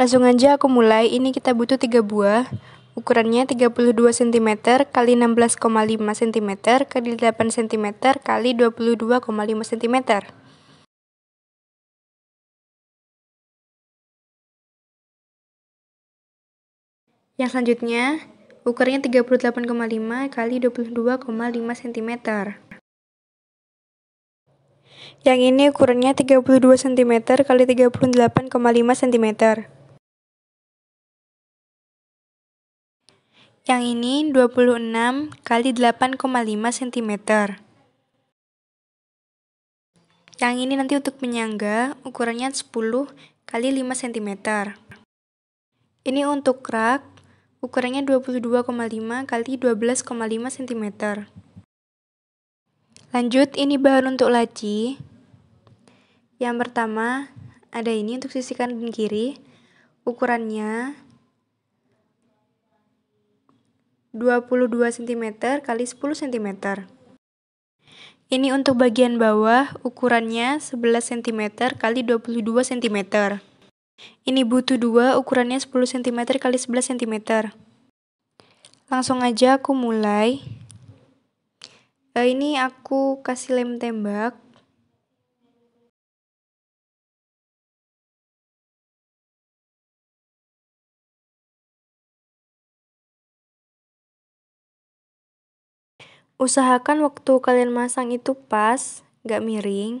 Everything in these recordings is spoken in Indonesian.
Langsung aja aku mulai, ini kita butuh 3 buah. Ukurannya 32 cm kali 16,5 cm kali 8 cm kali 22,5 cm. Yang selanjutnya, ukurannya 38,5 kali 22,5 cm. Yang ini ukurannya 32 cm kali 38,5 cm. Yang ini 26 kali 8,5 cm. Yang ini nanti untuk penyangga, ukurannya 10 kali 5 cm. Ini untuk rak, ukurannya 22,5 kali 12,5 cm. Lanjut, ini bahan untuk laci. Yang pertama, ada ini untuk sisi kanan kiri. Ukurannya 22 cm x 10 cm. Ini untuk bagian bawah, ukurannya 11 cm x 22 cm. Ini butuh 2, ukurannya 10 cm x 11 cm. Langsung aja aku mulai. Nah, ini aku kasih lem tembak Usahakan waktu kalian masang itu pas, gak miring.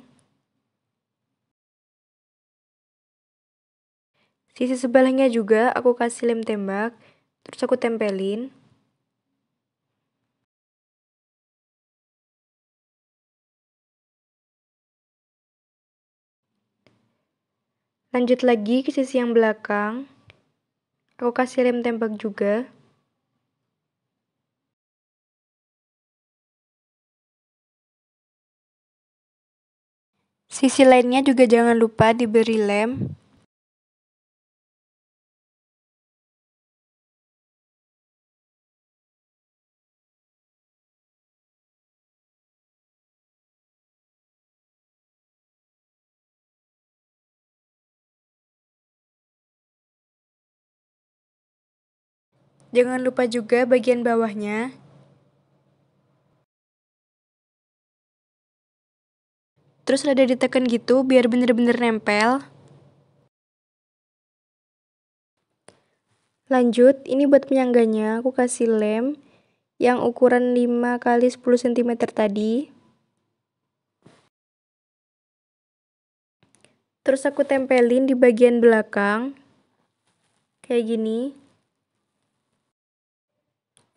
Sisi sebelahnya juga aku kasih lem tembak, terus aku tempelin. Lanjut lagi ke sisi yang belakang. Aku kasih lem tembak juga. Sisi lainnya juga jangan lupa diberi lem Jangan lupa juga bagian bawahnya terus rada ditekan gitu biar bener-bener nempel. Lanjut, ini buat penyangganya aku kasih lem yang ukuran 5 kali 10 cm tadi. Terus aku tempelin di bagian belakang kayak gini.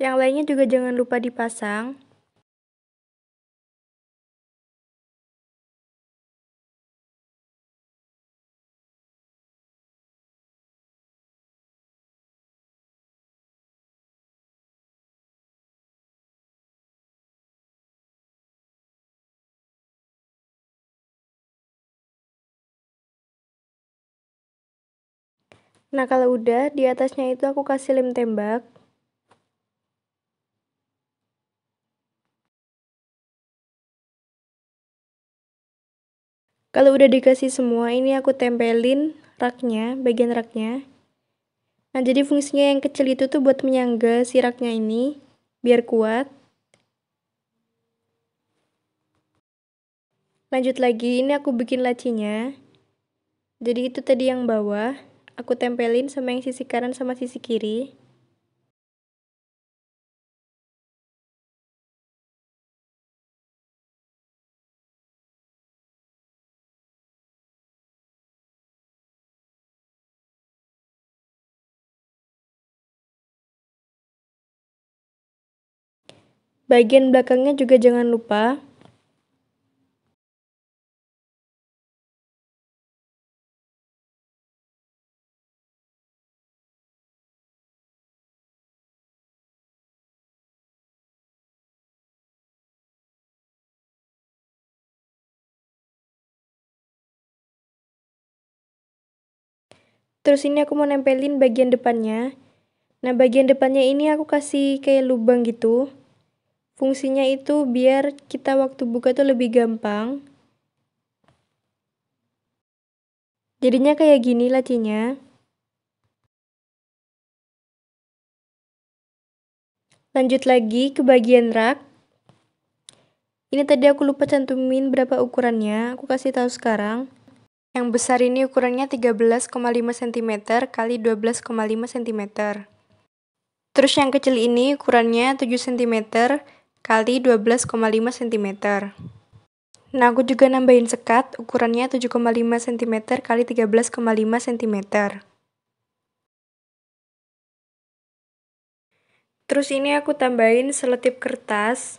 Yang lainnya juga jangan lupa dipasang. Nah kalau udah, di atasnya itu aku kasih lem tembak. Kalau udah dikasih semua, ini aku tempelin raknya, bagian raknya. Nah, jadi fungsinya yang kecil itu tuh buat menyangga si raknya ini, biar kuat. Lanjut lagi, ini aku bikin lacinya. Jadi itu tadi yang bawah. Aku tempelin sama yang sisi kanan sama sisi kiri. Bagian belakangnya juga jangan lupa Terus ini aku mau nempelin bagian depannya. Nah, bagian depannya ini aku kasih kayak lubang gitu. Fungsinya itu biar kita waktu buka tuh lebih gampang. Jadinya kayak gini lacinya. Lanjut lagi ke bagian rak. Ini tadi aku lupa cantumin berapa ukurannya, aku kasih tahu sekarang. Yang besar ini ukurannya 13,5 cm x 12,5 cm. Terus yang kecil ini ukurannya 7 cm x 12,5 cm. Nah, aku juga nambahin sekat, ukurannya 7,5 cm x 13,5 cm. Terus ini aku tambahin seletip kertas,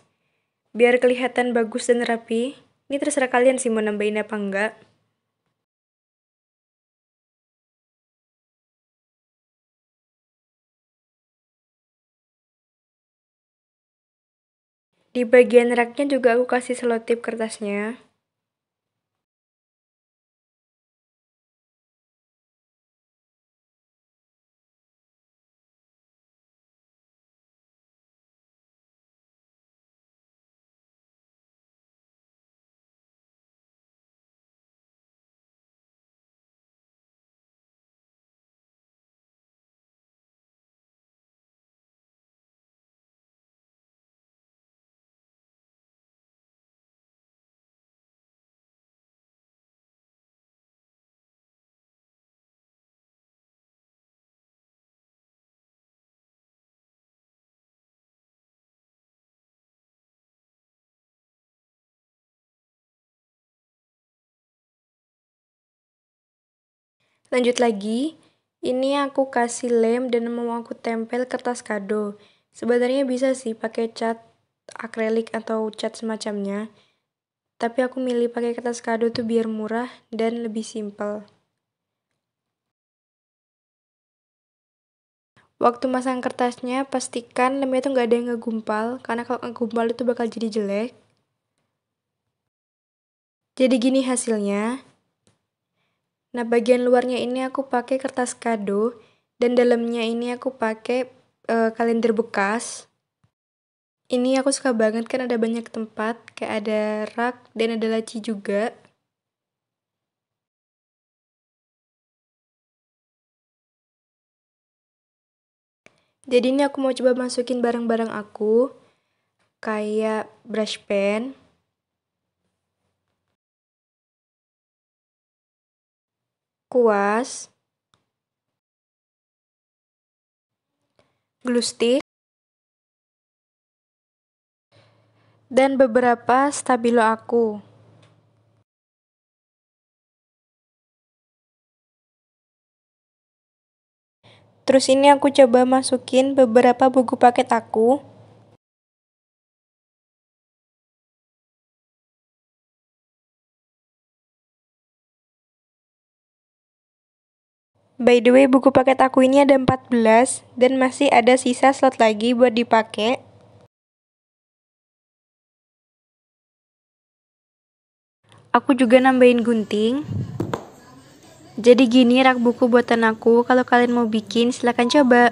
biar kelihatan bagus dan rapi. Ini terserah kalian sih mau nambahin apa enggak. Di bagian raknya juga aku kasih selotip kertasnya. Lanjut lagi, ini aku kasih lem dan mau aku tempel kertas kado. Sebenarnya bisa sih pakai cat akrilik atau cat semacamnya. Tapi aku milih pakai kertas kado tuh biar murah dan lebih simpel Waktu masang kertasnya, pastikan lemnya tuh nggak ada yang ngegumpal, karena kalau ngegumpal itu bakal jadi jelek. Jadi gini hasilnya. Nah, bagian luarnya ini aku pakai kertas kado dan dalamnya ini aku pakai e, kalender bekas. Ini aku suka banget kan ada banyak tempat, kayak ada rak dan ada laci juga. Jadi ini aku mau coba masukin barang-barang aku, kayak brush pen, kuas, glue stick, dan beberapa stabilo aku. Terus ini aku coba masukin beberapa buku paket aku. By the way, buku paket aku ini ada 14 dan masih ada sisa slot lagi buat dipakai. Aku juga nambahin gunting. Jadi gini rak buku buatan aku, kalau kalian mau bikin silahkan coba.